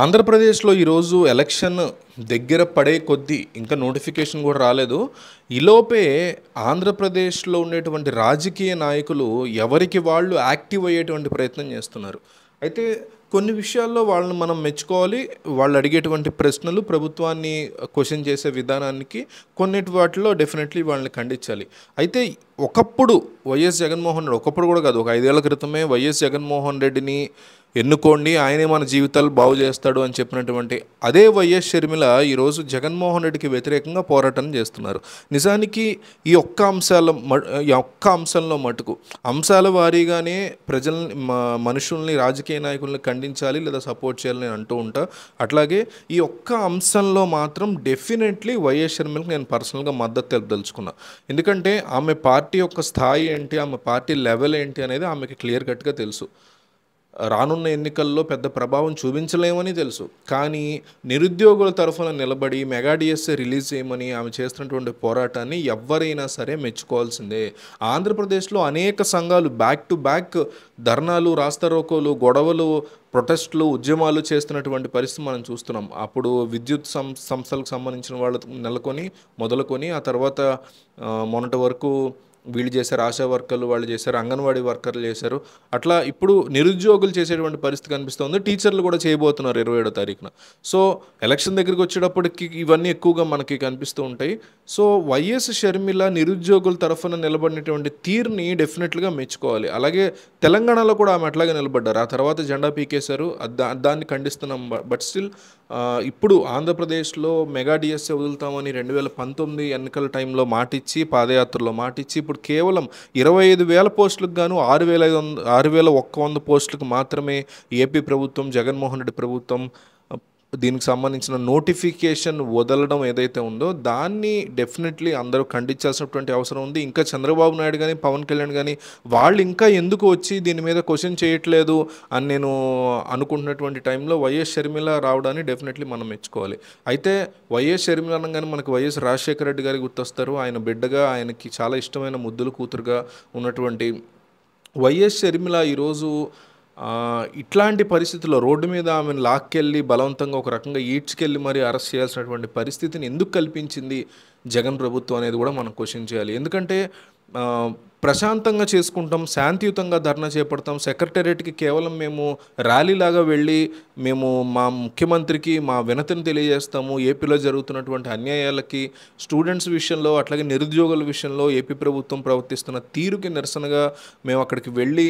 ఆంధ్రప్రదేశ్లో ఈరోజు ఎలక్షన్ దగ్గర పడే కొద్దీ ఇంకా నోటిఫికేషన్ కూడా రాలేదు ఈలోపే ఆంధ్రప్రదేశ్లో ఉండేటువంటి రాజకీయ నాయకులు ఎవరికి వాళ్ళు యాక్టివ్ అయ్యేటువంటి ప్రయత్నం చేస్తున్నారు అయితే కొన్ని విషయాల్లో వాళ్ళని మనం మెచ్చుకోవాలి వాళ్ళు అడిగేటువంటి ప్రశ్నలు ప్రభుత్వాన్ని క్వశ్చన్ చేసే విధానానికి కొన్నిటి వాటిలో డెఫినెట్లీ వాళ్ళని ఖండించాలి అయితే ఒకప్పుడు వైఎస్ జగన్మోహన్ రెడ్డి ఒకప్పుడు కూడా కాదు ఒక ఐదేళ్ల క్రితమే వైఎస్ జగన్మోహన్ రెడ్డిని ఎన్నుకోండి ఆయనే మన జీవితాలు బాగు చేస్తాడు అని చెప్పినటువంటి అదే వైఎస్ షర్మిల మహిళ ఈరోజు జగన్మోహన్ రెడ్డికి వ్యతిరేకంగా పోరాటం చేస్తున్నారు నిజానికి ఈ ఒక్క అంశాల ఈ ఒక్క అంశంలో మటుకు అంశాల వారీగానే ప్రజల్ని మనుషుల్ని రాజకీయ నాయకుల్ని ఖండించాలి లేదా సపోర్ట్ చేయాలని అంటూ ఉంటా అట్లాగే ఈ ఒక్క అంశంలో మాత్రం డెఫినెట్లీ వైఎస్ షర్మిలకు నేను పర్సనల్గా మద్దతు తెలుపదలుచుకున్నా ఎందుకంటే ఆమె పార్టీ యొక్క స్థాయి ఏంటి ఆమె పార్టీ లెవెల్ ఏంటి అనేది ఆమెకి క్లియర్ కట్గా తెలుసు రానున్న ఎన్నికల్లో పెద్ద ప్రభావం చూపించలేమని తెలుసు కానీ నిరుద్యోగుల తరఫున నిలబడి మెగాడిఎస్ఏ రిలీజ్ చేయమని ఆమె చేస్తున్నటువంటి పోరాటాన్ని ఎవరైనా సరే మెచ్చుకోవాల్సిందే ఆంధ్రప్రదేశ్లో అనేక సంఘాలు బ్యాక్ టు బ్యాక్ ధర్నాలు రాస్తారోకోలు గొడవలు ప్రొటెస్ట్లు ఉద్యమాలు చేస్తున్నటువంటి పరిస్థితి మనం చూస్తున్నాం అప్పుడు విద్యుత్ సంస్థలకు సంబంధించిన వాళ్ళు నెలకొని మొదలుకొని ఆ తర్వాత మొన్నటి వరకు వీళ్ళు చేశారు ఆశా వర్కర్లు వాళ్ళు చేశారు అంగన్వాడీ వర్కర్లు చేశారు అట్లా ఇప్పుడు నిరుద్యోగులు చేసేటువంటి పరిస్థితి కనిపిస్తుంది టీచర్లు కూడా చేయబోతున్నారు ఇరవై ఏడో తారీఖున సో ఎలక్షన్ దగ్గరికి వచ్చేటప్పటికి ఇవన్నీ ఎక్కువగా మనకి కనిపిస్తూ ఉంటాయి సో వైఎస్ షర్మిల నిరుద్యోగుల తరఫున నిలబడినటువంటి తీరుని డెఫినెట్గా మెచ్చుకోవాలి అలాగే తెలంగాణలో కూడా ఆమె అట్లాగే నిలబడ్డారు ఆ తర్వాత జెండా పీకేశారు దాన్ని ఖండిస్తున్నాం బట్ స్టిల్ ఇప్పుడు ఆంధ్రప్రదేశ్లో మెగా డిఎస్ఏ వదులుతామని రెండు వేల పంతొమ్మిది ఎన్నికల టైంలో మాటిచ్చి పాదయాత్రలో మాటిచ్చి ఇప్పుడు ఇప్పుడు కేవలం ఇరవై ఐదు వేల పోస్టులకు గాను ఆరు వేల ఐదు వంద ఆరు వేల ఒక్క వంద పోస్టులకు మాత్రమే ఏపీ ప్రభుత్వం జగన్మోహన్ రెడ్డి ప్రభుత్వం దీనికి సంబంధించిన నోటిఫికేషన్ వదలడం ఏదైతే ఉందో దాన్ని డెఫినెట్లీ అందరూ ఖండించాల్సినటువంటి అవసరం ఉంది ఇంకా చంద్రబాబు నాయుడు కానీ పవన్ కళ్యాణ్ కానీ వాళ్ళు ఇంకా ఎందుకు వచ్చి దీని మీద క్వశ్చన్ చేయట్లేదు అని నేను అనుకుంటున్నటువంటి టైంలో వైఎస్ షర్మిల రావడాన్ని డెఫినెట్లీ మనం మెచ్చుకోవాలి అయితే వైఎస్ షర్మిల అనగానే మనకు వైఎస్ రాజశేఖర రెడ్డి గారి గుర్తొస్తారు ఆయన బిడ్డగా ఆయనకి చాలా ఇష్టమైన ముద్దులు కూతురుగా ఉన్నటువంటి వైఎస్ షర్మిల ఈరోజు ఇట్లాంటి పరిస్థితుల్లో రోడ్డు మీద ఆమెను లాక్కెళ్ళి బలవంతంగా ఒక రకంగా ఈడ్చుకెళ్ళి మరి అరెస్ట్ చేయాల్సినటువంటి పరిస్థితిని ఎందుకు కల్పించింది జగన్ ప్రభుత్వం అనేది కూడా మనం క్వశ్చన్ చేయాలి ఎందుకంటే ప్రశాంతంగా చేసుకుంటాం శాంతియుతంగా ధర్నా చేపడతాం సెక్రటేరియట్కి కేవలం మేము ర్యాలీలాగా వెళ్ళి మేము మా ముఖ్యమంత్రికి మా వినతిని తెలియజేస్తాము ఏపీలో జరుగుతున్నటువంటి అన్యాయాలకి స్టూడెంట్స్ విషయంలో అట్లాగే నిరుద్యోగుల విషయంలో ఏపీ ప్రభుత్వం ప్రవర్తిస్తున్న తీరుకి నిరసనగా మేము అక్కడికి వెళ్ళి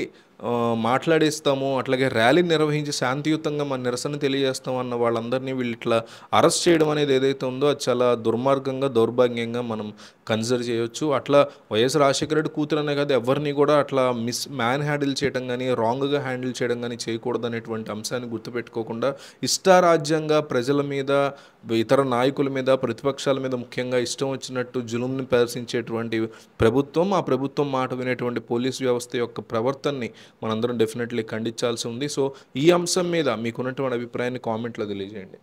మాట్లాడేస్తాము అట్లాగే ర్యాలీ నిర్వహించి శాంతియుతంగా మన నిరసన తెలియజేస్తాం అన్న వాళ్ళందరినీ వీళ్ళు ఇట్లా అరెస్ట్ చేయడం అనేది ఏదైతే ఉందో అది చాలా దుర్మార్గంగా దౌర్భాగ్యంగా మనం కన్సిడర్ చేయొచ్చు అట్లా వైఎస్ రాజశేఖర రెడ్డి అనే కాదు ఎవరిని కూడా అట్లా మిస్ మ్యాన్ హ్యాండిల్ చేయడం కానీ రాంగ్గా హ్యాండిల్ చేయడం కానీ చేయకూడదు అనేటువంటి అంశాన్ని గుర్తుపెట్టుకోకుండా ఇష్టారాజ్యంగా ప్రజల మీద ఇతర నాయకుల మీద ప్రతిపక్షాల మీద ముఖ్యంగా ఇష్టం వచ్చినట్టు జులుంని ప్రదర్శించేటువంటి ప్రభుత్వం ఆ ప్రభుత్వం మాట వినేటువంటి పోలీస్ వ్యవస్థ యొక్క ప్రవర్తనని మనందరం డెఫినెట్లీ ఖండించాల్సి ఉంది సో ఈ అంశం మీద మీకున్నటువంటి అభిప్రాయాన్ని కామెంట్లో తెలియజేయండి